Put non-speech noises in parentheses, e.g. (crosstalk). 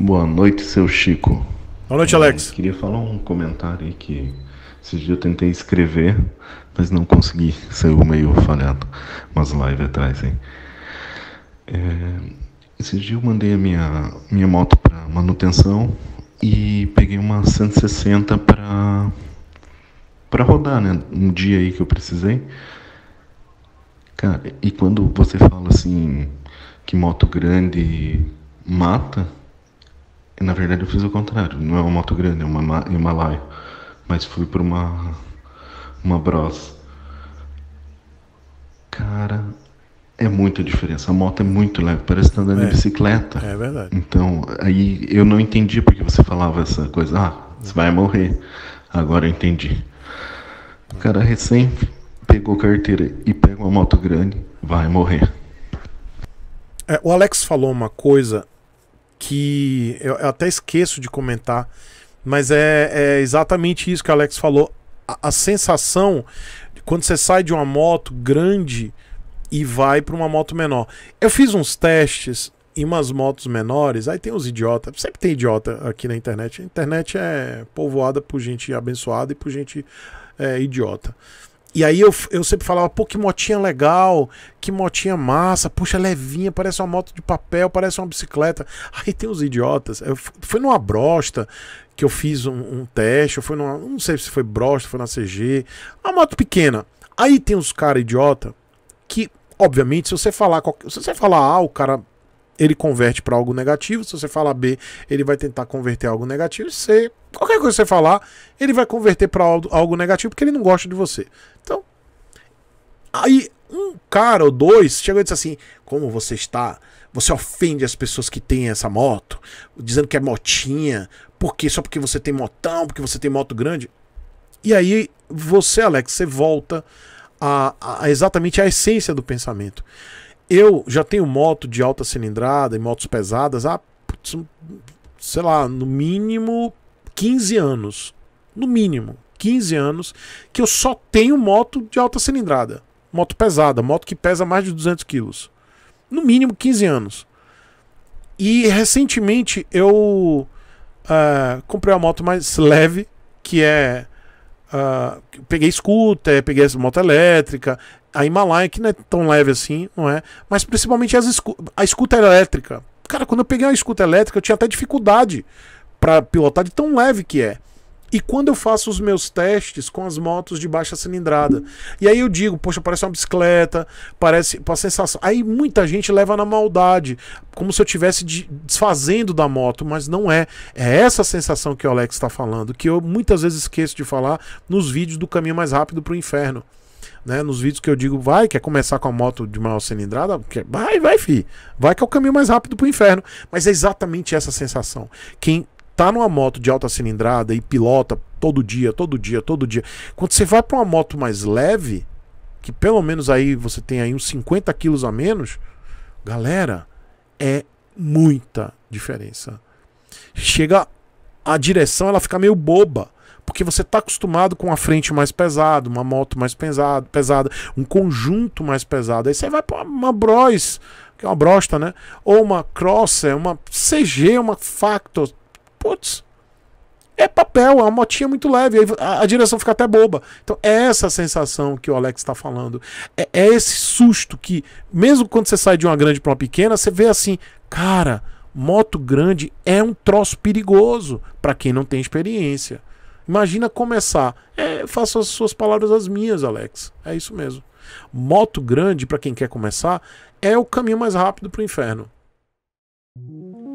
Boa noite, seu Chico. Boa noite, Alex. Eu queria falar um comentário aí que esse dia eu tentei escrever, mas não consegui. (laughs) Saiu meio falhado. Umas lives atrás, hein? É... Esses dias eu mandei a minha, minha moto para manutenção e peguei uma 160 para para rodar, né? Um dia aí que eu precisei. Cara, e quando você fala assim que moto grande mata, na verdade, eu fiz o contrário. Não é uma moto grande, é, é uma Himalaia. Mas fui por uma. Uma Bros. Cara, é muita diferença. A moto é muito leve, parece tá andando é, bicicleta. É verdade. Então, aí eu não entendi porque você falava essa coisa. Ah, você vai morrer. Agora eu entendi. O cara recém pegou carteira e pega uma moto grande, vai morrer. É, o Alex falou uma coisa que eu, eu até esqueço de comentar, mas é, é, exatamente isso que o Alex falou. A, a sensação de quando você sai de uma moto grande e vai para uma moto menor. Eu fiz uns testes em umas motos menores, aí tem uns idiotas, sempre tem idiota aqui na internet. A internet é povoada por gente abençoada e por gente é, idiota. E aí eu, eu sempre falava, pô, que motinha legal, que motinha massa, puxa, levinha, parece uma moto de papel, parece uma bicicleta. (laughs) Aí tem os idiotas. Eu, foi numa brosta que eu fiz um, um teste, foi numa. Não sei se foi brosta, foi na CG. Uma moto pequena. Aí tem uns caras idiota que, obviamente, se você falar. Se você falar A, o cara ele converte para algo negativo. Se você falar B, ele vai tentar converter algo negativo. C, qualquer coisa que você falar, ele vai converter para algo negativo porque ele não gosta de você. Então, aí um cara ou dois chegou e disse assim: Como você está? Você ofende as pessoas que têm essa moto, dizendo que é motinha, porque só porque você tem motão, porque você tem moto grande. E aí você, Alex, você volta a, a, a exatamente a essência do pensamento. Eu já tenho moto de alta cilindrada e motos pesadas há, sei lá, no mínimo 15 anos. No mínimo, 15 anos que eu só tenho moto de alta cilindrada. Moto pesada, moto que pesa mais de 200 quilos. No mínimo 15 anos. E recentemente eu uh, comprei uma moto mais leve, que é ah, peguei scooter, peguei moto elétrica, a Himalaia, que não é tão leve assim, não é? Mas principalmente as a scooter elétrica. Cara, quando eu peguei uma scooter elétrica, eu tinha até dificuldade para pilotar de tão leve que é. E quando eu faço os meus testes com as motos de baixa cilindrada, e aí eu digo, poxa, parece uma bicicleta, parece uma sensação. Aí muita gente leva na maldade, como se eu estivesse desfazendo da moto, mas não é. É essa sensação que o Alex está falando, que eu muitas vezes esqueço de falar nos vídeos do caminho mais rápido para o inferno. Né, nos vídeos que eu digo, vai, quer começar com a moto de maior cilindrada? Vai, vai, fi. Vai que é o caminho mais rápido para o inferno. Mas é exatamente essa sensação. Quem tá numa moto de alta cilindrada e pilota todo dia, todo dia, todo dia. Quando você vai para uma moto mais leve, que pelo menos aí você tem aí uns 50 quilos a menos, galera, é muita diferença. Chega a direção, ela fica meio boba porque você está acostumado com a frente mais pesada, uma moto mais pesado pesada um conjunto mais pesado. Aí você vai para uma Bros, que é uma brosta, né? Ou uma Crosser, uma CG, uma Factor, putz, é papel, é uma motinha muito leve, a, a, direção fica até boba. Então, é essa sensação que o Alex está falando. É, é, esse susto que, mesmo quando você sai de uma grande para uma pequena, você vê assim, cara, moto grande é um troço perigoso para quem não tem experiência. Imagina começar. É, faço as suas palavras as minhas, Alex. É isso mesmo. Moto grande, para quem quer começar, é o caminho mais rápido para o inferno.